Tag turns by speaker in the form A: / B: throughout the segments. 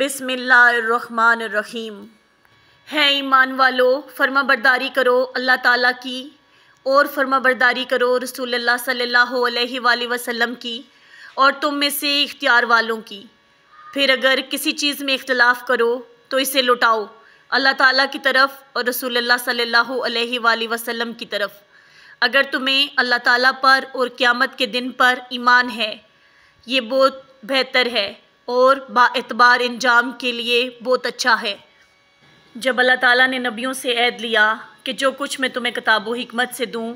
A: बिसमीम है ईमान वालो फर्मा बरदारी करो अल्लाह ताला की और फर्मा बरदारी करो रसूल सल्ला सल्लल्लाहु अलैहि वसल्लम की और तुम में से इख्तियार वालों की फिर अगर किसी चीज़ में इख्तलाफ करो तो इसे लुटाओ अल्लाह ताला की तरफ और रसूल सल्ला सल्लल्लाहु अलैहि वसल्लम की तरफ अगर तुम्हें अल्लाह ताला पर और क़्यामत के दिन पर ईमान है ये बहुत बेहतर है और बातबार इंजाम के लिए बहुत अच्छा है जब अल्लाह ताला ने नबियों से ऐद लिया कि जो कुछ मैं तुम्हें किताब हमत से दूँ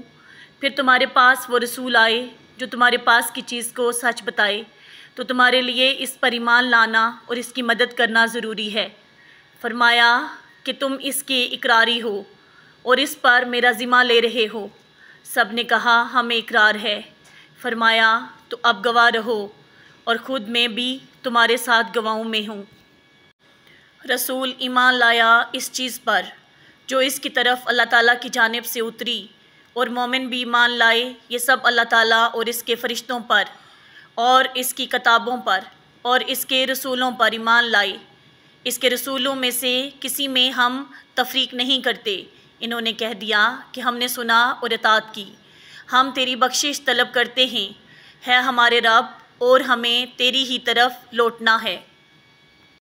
A: फिर तुम्हारे पास वो रसूल आए जो तुम्हारे पास की चीज़ को सच बताए तो तुम्हारे लिए इस पर ईमान लाना और इसकी मदद करना ज़रूरी है फरमाया कि तुम इसके इकरारी हो और इस पर मेरा ज़िम्मा ले रहे हो सब ने कहा हमें इकरार है फरमाया तो अब गवाह रहो और ख़ुद मैं भी तुम्हारे साथ गवाहों में हूँ रसूल ईमान लाया इस चीज़ पर जो इसकी तरफ अल्लाह ताला की जानब से उतरी और मोमिन भी ईमान लाए ये सब अल्लाह ताला और इसके फ़रिश्तों पर और इसकी किताबों पर और इसके रसूलों पर ईमान लाए इसके रसूलों में से किसी में हम तफरीक नहीं करते इन्होंने कह दिया कि हमने सुना और इतात की हम तेरी बख्शिश तलब करते हैं है हमारे रब और हमें तेरी ही तरफ लौटना है